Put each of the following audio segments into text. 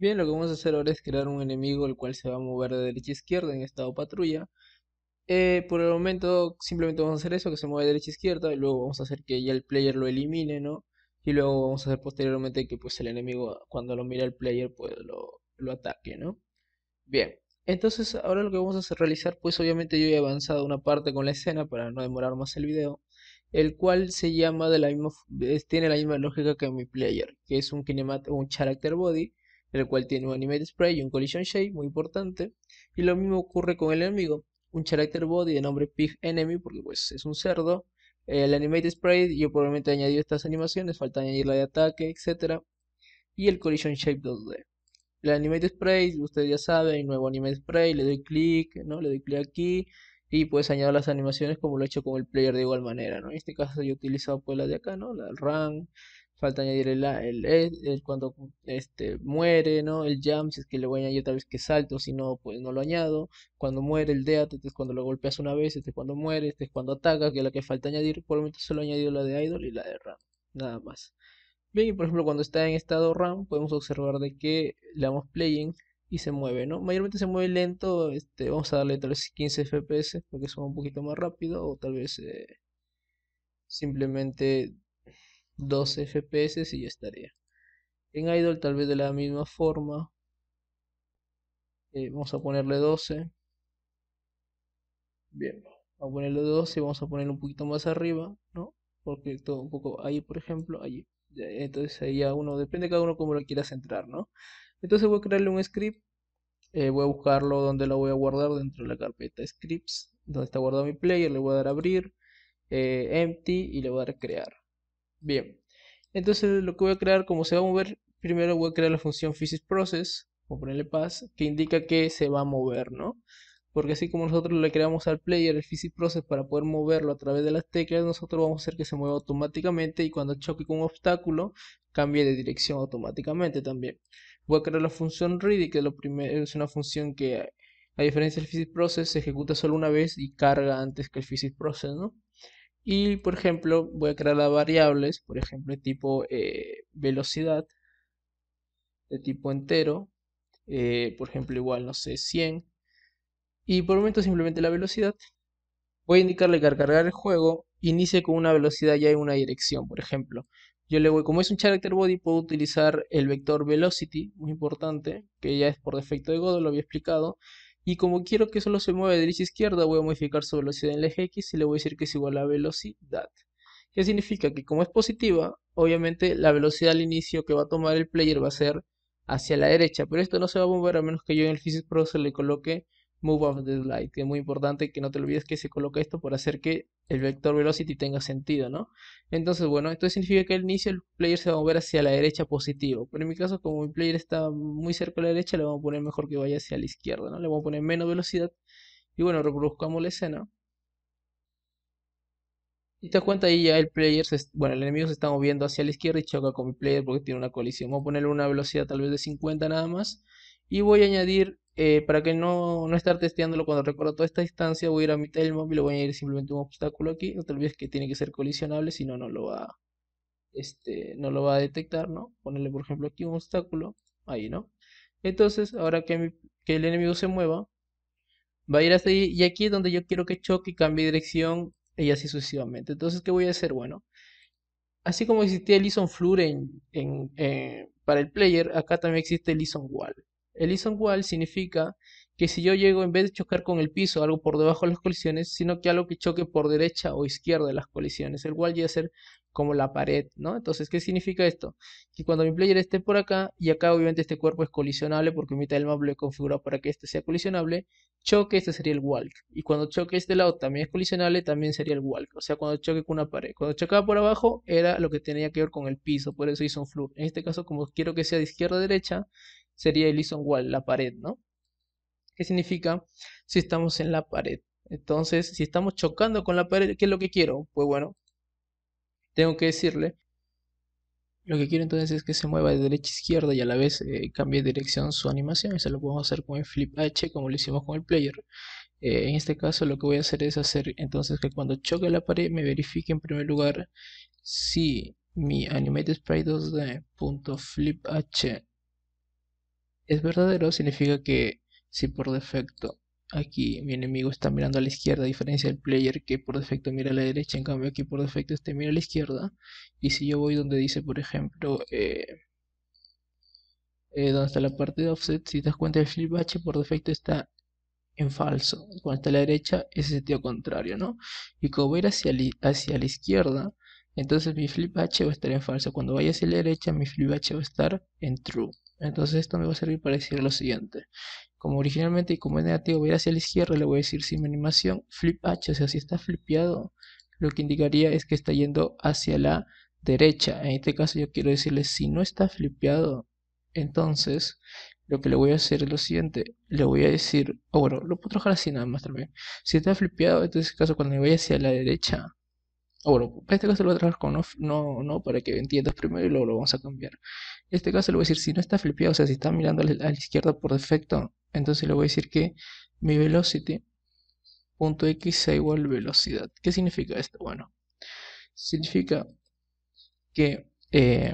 Bien, lo que vamos a hacer ahora es crear un enemigo el cual se va a mover de derecha a izquierda en estado patrulla. Eh, por el momento simplemente vamos a hacer eso, que se mueva de derecha a izquierda, y luego vamos a hacer que ya el player lo elimine, ¿no? Y luego vamos a hacer posteriormente que pues el enemigo cuando lo mira el player pues lo, ataque, ¿no? Bien, entonces ahora lo que vamos a hacer, realizar, pues obviamente yo he avanzado una parte con la escena para no demorar más el video, el cual se llama de la misma, tiene la misma lógica que mi player, que es un, kinemat un character body, el cual tiene un animate spray y un collision shape muy importante. Y lo mismo ocurre con el enemigo, un character body de nombre pig enemy porque pues es un cerdo. El animate spray yo probablemente he añadido estas animaciones, falta añadir la de ataque, etc. Y el collision shape 2D. El animate spray, ustedes ya saben, nuevo animate spray, le doy clic, ¿no? Le doy clic aquí y pues añadir las animaciones como lo he hecho con el player de igual manera, ¿no? En este caso yo he utilizado pues la de acá, ¿no? La del run, falta añadir el, el, cuando este, muere, ¿no? El jump, si es que le voy a añadir tal vez que salto, si no, pues no lo añado. Cuando muere el death, este es cuando lo golpeas una vez, este es cuando muere, este es cuando ataca, que es la que falta añadir. Por lo menos solo he añadido la de idol y la de ram, nada más. Bien, y por ejemplo cuando está en estado ram, podemos observar de que le damos playing y se mueve, ¿no? Mayormente se mueve lento, este, vamos a darle tal vez 15 FPS, porque son un poquito más rápido, o tal vez... Eh, simplemente 12 FPS y ya estaría. En idle tal vez de la misma forma. Eh, vamos a ponerle 12. Bien, vamos a ponerle 12, y vamos a ponerlo un poquito más arriba, ¿no? Porque todo un poco ahí, por ejemplo, allí. Entonces ahí a uno, depende cada uno cómo lo quiera centrar, ¿no? Entonces voy a crearle un script. Eh, voy a buscarlo donde lo voy a guardar dentro de la carpeta scripts, donde está guardado mi player. Le voy a dar abrir, eh, empty y le voy a dar crear. Bien, entonces lo que voy a crear, como se va a mover, primero voy a crear la función PhysicsProcess, o ponerle pass, que indica que se va a mover, ¿no? Porque así como nosotros le creamos al player el process para poder moverlo a través de las teclas, nosotros vamos a hacer que se mueva automáticamente y cuando choque con un obstáculo, cambie de dirección automáticamente también. Voy a crear la función ready, que es, lo primero, es una función que, a diferencia del process se ejecuta solo una vez y carga antes que el physics process, ¿no? Y por ejemplo, voy a crear las variables, por ejemplo, tipo eh, velocidad, de tipo entero, eh, por ejemplo, igual, no sé, 100. Y por el momento simplemente la velocidad. Voy a indicarle que al cargar el juego inicie con una velocidad ya hay una dirección, por ejemplo. Yo le voy, como es un character body, puedo utilizar el vector velocity, muy importante, que ya es por defecto de Godot, lo había explicado. Y como quiero que solo se mueva de derecha a izquierda, voy a modificar su velocidad en el eje X y le voy a decir que es igual a velocidad. ¿Qué significa? Que como es positiva, obviamente la velocidad al inicio que va a tomar el player va a ser hacia la derecha, pero esto no se va a mover a menos que yo en el Physics Pro se le coloque move of the light, que es muy importante que no te olvides que se coloca esto para hacer que el vector velocity tenga sentido, ¿no? Entonces, bueno, esto significa que al inicio el player se va a mover hacia la derecha positivo, pero en mi caso como mi player está muy cerca de la derecha, le vamos a poner mejor que vaya hacia la izquierda, ¿no? Le vamos a poner menos velocidad y bueno, reproduzcamos la escena. Y te das cuenta ahí ya el player, se, bueno, el enemigo se está moviendo hacia la izquierda y choca con mi player porque tiene una colisión. Vamos a ponerle una velocidad tal vez de 50 nada más. Y voy a añadir eh, para que no, no estar testeándolo cuando recorro toda esta distancia, voy a ir a mitad del móvil, voy a ir simplemente un obstáculo aquí, no te olvides que tiene que ser colisionable, si no, no lo va, este, no lo va a detectar, ¿no? Ponerle, por ejemplo, aquí un obstáculo, ahí, ¿no? Entonces, ahora que, el enemigo se mueva, va a ir hasta ahí, y aquí es donde yo quiero que choque y cambie dirección, y así sucesivamente. Entonces, ¿qué voy a hacer? Bueno, así como existía el Ison eh, para el player, acá también existe el Ison Wall. El Wall significa que si yo llego en vez de chocar con el piso, algo por debajo de las colisiones, sino que algo que choque por derecha o izquierda de las colisiones. El wall llega a ser como la pared, ¿no? Entonces, ¿qué significa esto? Que cuando mi player esté por acá, y acá obviamente este cuerpo es colisionable porque mi map lo he configurado para que este sea colisionable, choque, este sería el wall. Y cuando choque este lado también es colisionable, también sería el wall. O sea, cuando choque con una pared. Cuando chocaba por abajo, era lo que tenía que ver con el piso, por eso hizo un En este caso, como quiero que sea de izquierda a derecha, sería Elison Wall, la pared, ¿no? ¿Qué significa si estamos en la pared? Entonces, si estamos chocando con la pared, ¿qué es lo que quiero? Pues bueno, tengo que decirle. Lo que quiero entonces es que se mueva de derecha a izquierda y a la vez eh, cambie de dirección su animación. Eso lo podemos hacer con el Flip H como lo hicimos con el player. Eh, en este caso lo que voy a hacer es hacer entonces que cuando choque la pared me verifique en primer lugar si mi animated spray 2D.fliph es verdadero significa que si por defecto aquí mi enemigo está mirando a la izquierda, a diferencia del player que por defecto mira a la derecha, en cambio aquí por defecto este mira a la izquierda, y si yo voy donde dice por ejemplo, eh, eh, donde está la parte de offset, si te das cuenta el flip H por defecto está en falso, cuando está a la derecha es el sentido contrario, ¿no? Y como voy a ir hacia, hacia la izquierda, entonces mi flip H va a estar en falso, cuando vaya hacia la derecha mi flip H va a estar en true. Entonces esto me va a servir para decir lo siguiente. Como originalmente y como es negativo voy hacia la izquierda, le voy a decir sin animación flip H, o sea, si está flipeado, lo que indicaría es que está yendo hacia la derecha. En este caso yo quiero decirle si no está flipeado, entonces lo que le voy a hacer es lo siguiente. Le voy a decir, o bueno, lo puedo trabajar así nada más también. Si está flipeado, entonces en este caso cuando me voy hacia la derecha, Ah, bueno, este caso lo voy a trabajar con no, no, para que entiendas primero y luego lo vamos a cambiar. En este caso le voy a decir, si no está flipeado, o sea, si está mirando a la izquierda por defecto, entonces le voy a decir que mi velocity.x punto igual velocidad. ¿Qué significa esto? Bueno, significa que, eh,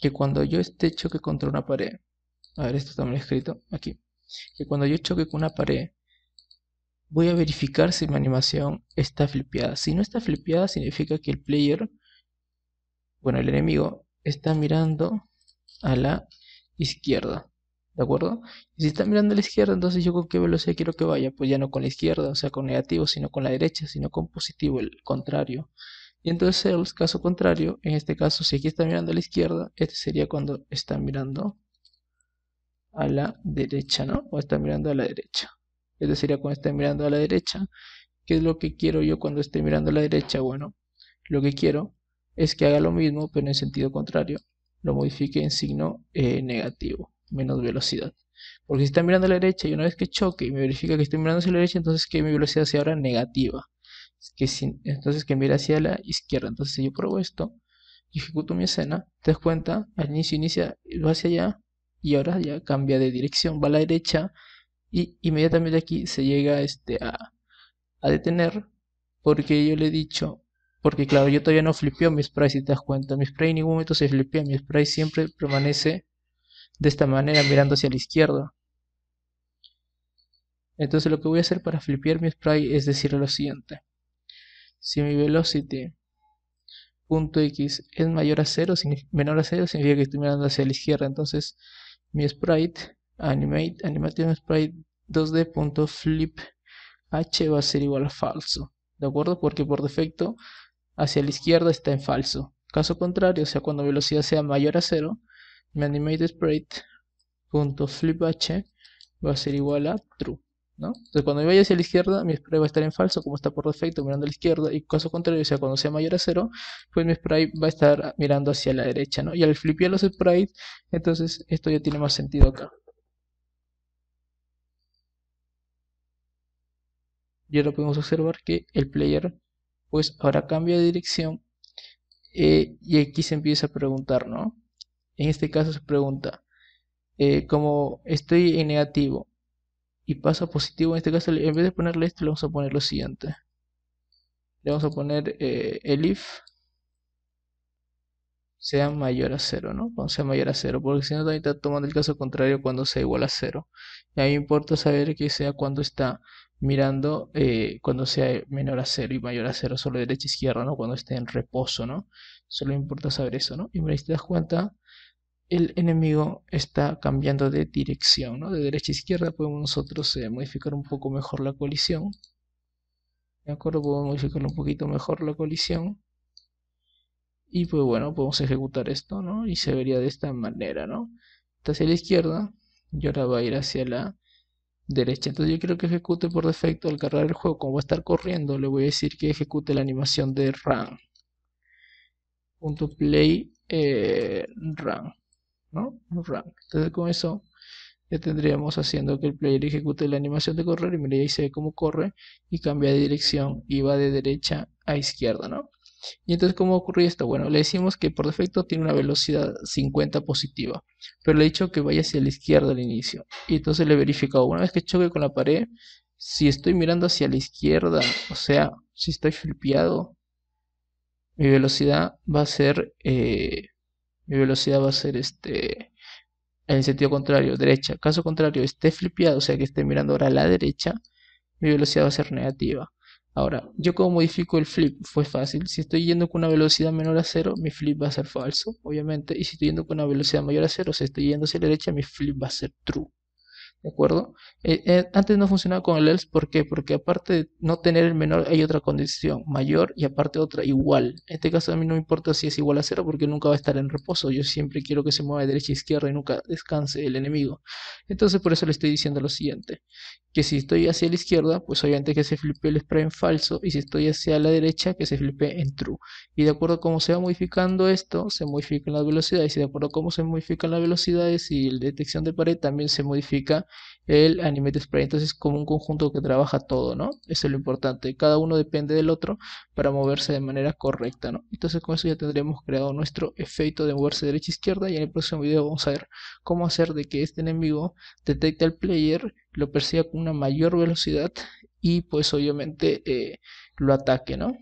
que cuando yo esté choque contra una pared, a ver, esto también escrito aquí, que cuando yo choque con una pared, voy a verificar si mi animación está flipeada. Si no está flipeada significa que el player, bueno el enemigo, está mirando a la izquierda. ¿De acuerdo? Y si está mirando a la izquierda, entonces yo con qué velocidad quiero que vaya. Pues ya no con la izquierda, o sea, con negativo, sino con la derecha, sino con positivo, el contrario. Y entonces el caso contrario, en este caso, si aquí está mirando a la izquierda, este sería cuando está mirando a la derecha, ¿no? O está mirando a la derecha decir, sería cuando esté mirando a la derecha. ¿Qué es lo que quiero yo cuando esté mirando a la derecha? Bueno, lo que quiero es que haga lo mismo, pero en sentido contrario. Lo modifique en signo eh, negativo, menos velocidad. Porque si está mirando a la derecha y una vez que choque y me verifica que estoy mirando hacia la derecha, entonces que mi velocidad sea ahora negativa. Que entonces que mire hacia la izquierda. Entonces si yo pruebo esto, ejecuto mi escena, te das cuenta, al inicio inicia, va hacia allá y ahora ya cambia de dirección, va a la derecha y inmediatamente aquí se llega este, a, a detener porque yo le he dicho, porque claro, yo todavía no flipeo mi spray, si te das cuenta. Mi spray en ningún momento se flipea, mi spray siempre permanece de esta manera, mirando hacia la izquierda. Entonces lo que voy a hacer para flipear mi spray es decir lo siguiente. Si mi velocity.x .x es mayor a 0, menor a cero significa que estoy mirando hacia la izquierda. Entonces mi sprite animate animate sprite 2 dfliph va a ser igual a falso de acuerdo porque por defecto hacia la izquierda está en falso caso contrario o sea cuando velocidad sea mayor a 0 mi animate va a ser igual a true ¿no? Entonces cuando vaya hacia la izquierda mi sprite va a estar en falso como está por defecto mirando a la izquierda y caso contrario, o sea cuando sea mayor a 0 pues mi sprite va a estar mirando hacia la derecha ¿no? y al flipear los sprites entonces esto ya tiene más sentido acá y lo podemos observar que el player pues ahora cambia de dirección eh, y aquí se empieza a preguntar, ¿no? En este caso se pregunta, eh, como estoy en negativo y paso positivo, en este caso en vez de ponerle esto le vamos a poner lo siguiente. Le vamos a poner eh, el if sea mayor a cero, ¿no? Cuando sea mayor a cero, porque si no también está tomando el caso contrario cuando sea igual a cero. Y a me importa saber que sea cuando está mirando, eh, cuando sea menor a cero y mayor a cero, solo derecha izquierda, ¿no? Cuando esté en reposo, ¿no? Solo me importa saber eso, ¿no? Y me si das cuenta, el enemigo está cambiando de dirección, ¿no? De derecha a izquierda podemos nosotros eh, modificar un poco mejor la colisión. ¿De acuerdo? Podemos modificar un poquito mejor la colisión y pues bueno, podemos ejecutar esto, ¿no? Y se vería de esta manera, ¿no? Está hacia la izquierda y ahora va a ir hacia la derecha. Entonces yo quiero que ejecute por defecto al cargar el juego. Como va a estar corriendo, le voy a decir que ejecute la animación de run. Punto play eh, run. ¿No? Run. Entonces con eso ya tendríamos haciendo que el player ejecute la animación de correr. Y mira, ahí se ve cómo corre y cambia de dirección y va de derecha a izquierda, ¿no? Y entonces, ¿cómo ocurrió esto? Bueno, le decimos que por defecto tiene una velocidad 50 positiva, pero le he dicho que vaya hacia la izquierda al inicio. Y entonces le he verificado, una vez que choque con la pared, si estoy mirando hacia la izquierda, o sea, si estoy flipeado, mi velocidad va a ser, eh, mi velocidad va a ser este, en el sentido contrario, derecha. Caso contrario, esté flipeado, o sea que esté mirando ahora a la derecha, mi velocidad va a ser negativa. Ahora, ¿yo como modifico el flip? Fue fácil. Si estoy yendo con una velocidad menor a cero, mi flip va a ser falso, obviamente. Y si estoy yendo con una velocidad mayor a cero, si estoy yendo hacia la derecha, mi flip va a ser true. ¿De acuerdo? Eh, eh, antes no funcionaba con el else, ¿por qué? Porque aparte de no tener el menor, hay otra condición, mayor y aparte otra, igual. En este caso a mí no me importa si es igual a cero porque nunca va a estar en reposo. Yo siempre quiero que se mueva de derecha a izquierda y nunca descanse el enemigo. Entonces por eso le estoy diciendo lo siguiente, que si estoy hacia la izquierda, pues obviamente que se flipe el spray en falso y si estoy hacia la derecha, que se flipe en true. Y de acuerdo a cómo se va modificando esto, se modifican las velocidades y de acuerdo a cómo se modifican las velocidades y la detección de pared también se modifica el Animate Spray. Entonces, como un conjunto que trabaja todo, ¿no? Eso es lo importante. Cada uno depende del otro para moverse de manera correcta, ¿no? Entonces, con eso ya tendremos creado nuestro efecto de moverse derecha a izquierda. Y en el próximo video vamos a ver cómo hacer de que este enemigo detecte al player, lo persiga con una mayor velocidad y, pues, obviamente, eh, lo ataque, ¿no?